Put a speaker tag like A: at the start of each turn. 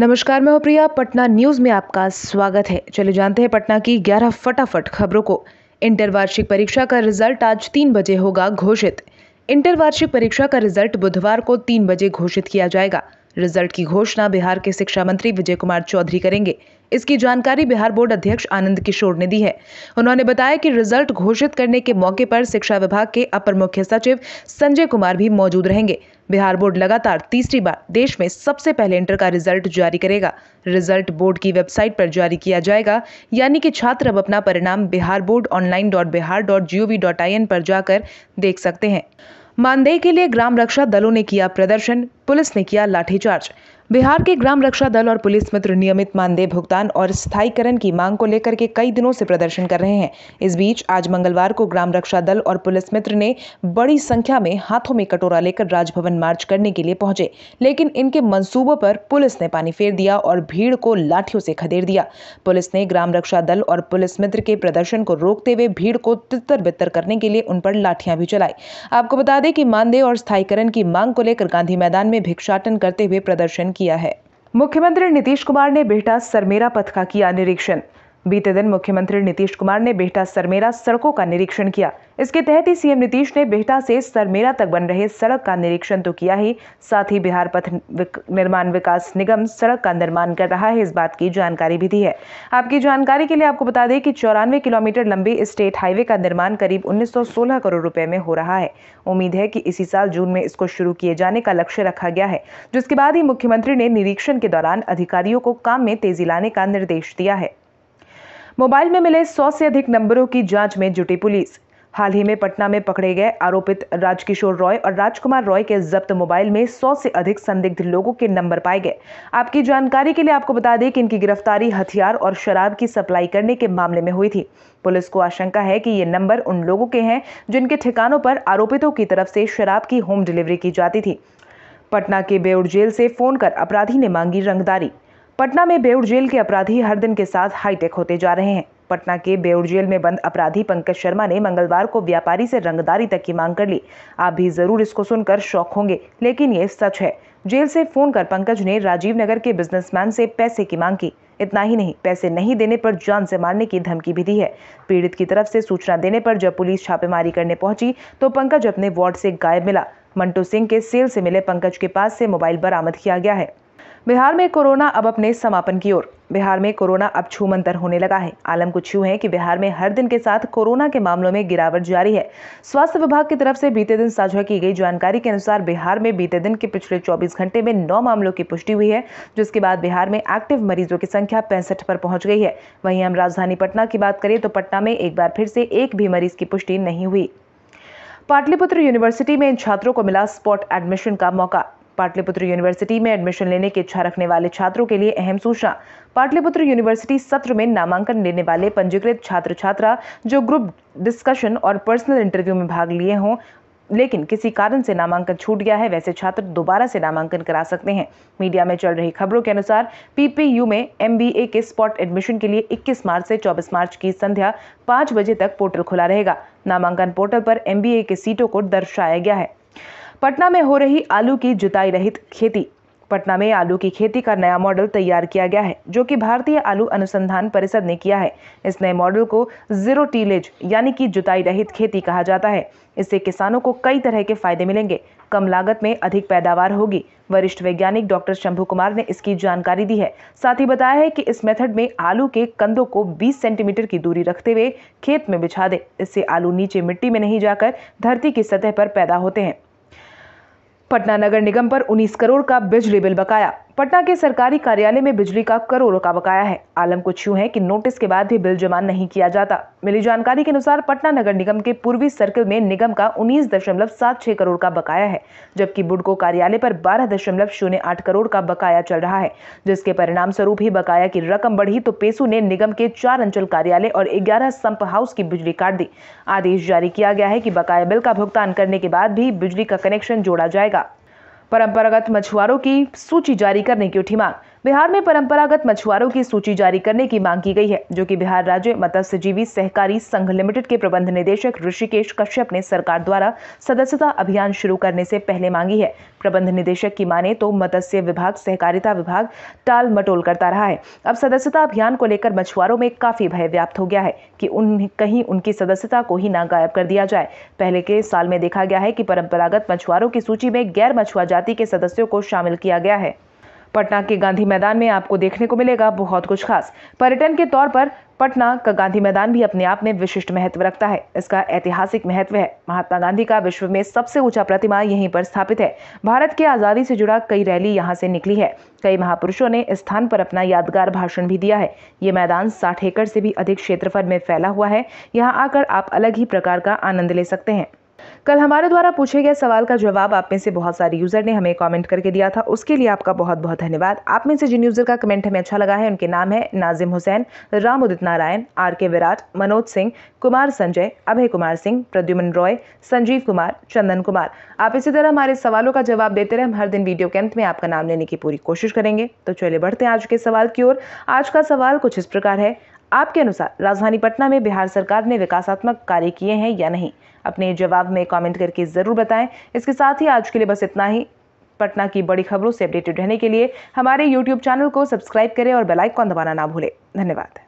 A: नमस्कार मैं हूं प्रिया पटना न्यूज में आपका स्वागत है चलिए जानते हैं पटना की 11 फटाफट खबरों को इंटर वार्षिक परीक्षा का रिजल्ट आज तीन बजे होगा घोषित इंटर वार्षिक परीक्षा का रिजल्ट बुधवार को तीन बजे घोषित किया जाएगा रिजल्ट की घोषणा बिहार के शिक्षा मंत्री विजय कुमार चौधरी करेंगे इसकी जानकारी बिहार बोर्ड अध्यक्ष आनंद किशोर ने दी है उन्होंने बताया कि रिजल्ट घोषित करने के मौके पर शिक्षा विभाग के अपर मुख्य सचिव संजय कुमार भी मौजूद रहेंगे बिहार बोर्ड लगातार तीसरी बार देश में सबसे पहले इंटर का रिजल्ट जारी करेगा रिजल्ट बोर्ड की वेबसाइट पर जारी किया जाएगा यानी कि छात्र अब अपना परिणाम Bihar board online dot Bihar dot G O V dot I N पर जाकर देख सकते हैं मानदेय के लिए ग्राम रक्षा दलों ने किया प्रदर्शन पुलिस ने किया लाठीचार्ज बिहार के ग्राम रक्षा दल और पुलिस मित्र नियमित मानदेय भुगतान और स्थायीकरण की मांग को लेकर के कई दिनों से प्रदर्शन कर रहे हैं इस बीच आज मंगलवार को ग्राम रक्षा दल और पुलिस मित्र ने बड़ी संख्या में हाथों में कटोरा लेकर राजभवन मार्च करने के लिए पहुंचे लेकिन इनके मंसूबों पर पुलिस ने पानी फेर दिया और भीड़ को लाठियों से खदेड़ दिया पुलिस ने ग्राम रक्षा दल और पुलिस मित्र के प्रदर्शन को रोकते हुए भीड़ को तितर बितर करने के लिए उन पर लाठियां भी चलाई आपको बता दें कि मानदेय और स्थायीकरण की मांग को लेकर गांधी मैदान में भिक्षाटन करते हुए प्रदर्शन किया है मुख्यमंत्री नीतीश कुमार ने बेटा सरमेरा पथ का किया निरीक्षण बीते दिन मुख्यमंत्री नीतीश कुमार ने बेहटा सरमेरा सड़कों का निरीक्षण किया इसके तहत ही सीएम नीतीश ने बेहटा से सरमेरा तक बन रहे सड़क का निरीक्षण तो किया ही साथ ही बिहार पथ विक, निर्माण विकास निगम सड़क का निर्माण कर रहा है इस बात की जानकारी भी दी है आपकी जानकारी के लिए आपको बता दें कि चौरानवे किलोमीटर लंबी स्टेट हाईवे का निर्माण करीब उन्नीस करोड़ रुपए में हो रहा है उम्मीद है कि इसी साल जून में इसको शुरू किए जाने का लक्ष्य रखा गया है जिसके बाद ही मुख्यमंत्री ने निरीक्षण के दौरान अधिकारियों को काम में तेजी लाने का निर्देश दिया है मोबाइल में मिले सौ से अधिक नंबरों की जांच में जुटी पुलिस हाल ही में पटना में पकड़े गए आरोपित राजकिशोर रॉय और राजकुमार रॉय के जब्त मोबाइल में 100 से अधिक संदिग्ध लोगों के नंबर पाए गए आपकी जानकारी के लिए आपको बता दें कि इनकी गिरफ्तारी हथियार और शराब की सप्लाई करने के मामले में हुई थी पुलिस को आशंका है कि ये नंबर उन लोगों के हैं जिनके ठिकानों पर आरोपितों की तरफ से शराब की होम डिलीवरी की जाती थी पटना के बेउड़ जेल से फोन कर अपराधी ने मांगी रंगदारी पटना में बेउर जेल के अपराधी हर दिन के साथ हाईटेक होते जा रहे हैं पटना के बेउर जेल में बंद अपराधी पंकज शर्मा ने मंगलवार को व्यापारी से रंगदारी तक की मांग कर ली आप भी जरूर इसको सुनकर शौक होंगे लेकिन ये सच है जेल से फोन कर पंकज ने राजीव नगर के बिजनेसमैन से पैसे की मांग की इतना ही नहीं पैसे नहीं देने पर जान से मारने की धमकी भी दी है पीड़ित की तरफ से सूचना देने पर जब पुलिस छापेमारी करने पहुंची तो पंकज अपने वार्ड से गायब मिला मंटू सिंह के सेल से मिले पंकज के पास से मोबाइल बरामद किया गया है बिहार में कोरोना अब अपने समापन की ओर बिहार में कोरोना अब छूमंतर होने लगा है आलम कुछ यूँ है कि बिहार में हर दिन के साथ कोरोना के मामलों में गिरावट जारी है स्वास्थ्य विभाग की तरफ से बीते दिन साझा की गई जानकारी के अनुसार बिहार में बीते दिन के पिछले 24 घंटे में नौ मामलों की पुष्टि हुई है जिसके बाद बिहार में एक्टिव मरीजों की संख्या पैंसठ पर पहुंच गई है वहीं हम राजधानी पटना की बात करें तो पटना में एक बार फिर से एक भी मरीज की पुष्टि नहीं हुई पाटलिपुत्र यूनिवर्सिटी में इन छात्रों को मिला स्पॉट एडमिशन का मौका पाटलिपुत्र यूनिवर्सिटी में एडमिशन लेने की इच्छा रखने वाले छात्रों के लिए अहम सूचना पाटलिपुत्र यूनिवर्सिटी सत्र में नामांकन लेने वाले पंजीकृत छात्र छात्रा जो ग्रुप डिस्कशन और पर्सनल इंटरव्यू में भाग लिए हों लेकिन किसी कारण से नामांकन छूट गया है वैसे छात्र दोबारा से नामांकन करा सकते हैं मीडिया में चल रही खबरों के अनुसार पीपीयू में एमबीए के स्पॉट एडमिशन के लिए 21 मार्च से 24 मार्च की संध्या 5 बजे तक पोर्टल खुला रहेगा नामांकन पोर्टल पर एमबीए के सीटों को दर्शाया गया है पटना में हो रही आलू की जुताई रहित खेती पटना में आलू की खेती का नया मॉडल तैयार किया गया है जो कि भारतीय आलू अनुसंधान परिषद ने किया है इस नए मॉडल को जीरो टीलेज यानी कि जुताई रहित खेती कहा जाता है इससे किसानों को कई तरह के फायदे मिलेंगे कम लागत में अधिक पैदावार होगी वरिष्ठ वैज्ञानिक डॉक्टर शंभू कुमार ने इसकी जानकारी दी है साथ ही बताया है कि इस मेथड में आलू के कंधों को 20 सेंटीमीटर की दूरी रखते हुए खेत में बिछा दें इससे आलू नीचे मिट्टी में नहीं जाकर धरती की सतह पर पैदा होते हैं पटना नगर निगम पर 19 करोड़ का बिजली बिल बकाया पटना के सरकारी कार्यालय में बिजली का करोड़ों का बकाया है आलम कुछ यूँ है कि नोटिस के बाद भी बिल जमा नहीं किया जाता मिली जानकारी के अनुसार पटना नगर निगम के पूर्वी सर्किल में निगम का उन्नीस दशमलव सात छह करोड़ का बकाया है जबकि बुडको कार्यालय पर बारह दशमलव शून्य आठ करोड़ का बकाया चल रहा है जिसके परिणाम स्वरूप ही बकाया की रकम बढ़ी तो पेसू ने निगम के चार अंचल कार्यालय और ग्यारह संप हाउस की बिजली काट दी आदेश जारी किया गया है कि बकाया बिल का भुगतान करने के बाद भी बिजली का कनेक्शन जोड़ा जाएगा परंपरागत मछुआरों की सूची जारी करने की उठी मांग बिहार में परंपरागत मछुआरों की सूची जारी करने की मांग की गई है जो कि बिहार राज्य मत्स्यजीवी सहकारी संघ लिमिटेड के प्रबंध निदेशक ऋषिकेश कश्यप ने सरकार द्वारा सदस्यता अभियान शुरू करने से पहले मांगी है प्रबंध निदेशक की माने तो मत्स्य विभाग सहकारिता विभाग टाल मटोल करता रहा है अब सदस्यता अभियान को लेकर मछुआरों में काफी भय व्याप्त हो गया है कि उन कहीं उनकी सदस्यता को ही ना गायब कर दिया जाए पहले के साल में देखा गया है कि परंपरागत मछुआरों की सूची में गैर मछुआ जाति के सदस्यों को शामिल किया गया है पटना के गांधी मैदान में आपको देखने को मिलेगा बहुत कुछ खास पर्यटन के तौर पर पटना का गांधी मैदान भी अपने आप में विशिष्ट महत्व रखता है इसका ऐतिहासिक महत्व है महात्मा गांधी का विश्व में सबसे ऊंचा प्रतिमा यहीं पर स्थापित है भारत की आज़ादी से जुड़ा कई रैली यहाँ से निकली है कई महापुरुषों ने इस स्थान पर अपना यादगार भाषण भी दिया है ये मैदान साठ एकड़ से भी अधिक क्षेत्रफल में फैला हुआ है यहाँ आकर आप अलग ही प्रकार का आनंद ले सकते हैं कल हमारे द्वारा पूछे गए सवाल का जवाब आप में से बहुत सारे यूजर ने हमें कमेंट करके दिया था उसके लिए आपका बहुत बहुत धन्यवाद आप में से जिन यूजर का कमेंट हमें अच्छा लगा है उनके नाम है नाजिम हुसैन राम उदित नारायण आर के विराट मनोज सिंह कुमार संजय अभय कुमार सिंह प्रद्युमन रॉय संजीव कुमार चंदन कुमार आप इसी तरह हमारे सवालों का जवाब देते रहे हम हर दिन वीडियो के अंत में आपका नाम लेने की पूरी कोशिश करेंगे तो चलिए बढ़ते हैं आज के सवाल की ओर आज का सवाल कुछ इस प्रकार है आपके अनुसार राजधानी पटना में बिहार सरकार ने विकासात्मक कार्य किए हैं या नहीं अपने जवाब में कमेंट करके ज़रूर बताएं इसके साथ ही आज के लिए बस इतना ही पटना की बड़ी खबरों से अपडेटेड रहने के लिए हमारे यूट्यूब चैनल को सब्सक्राइब करें और बेलाइकॉन दबाना ना भूलें धन्यवाद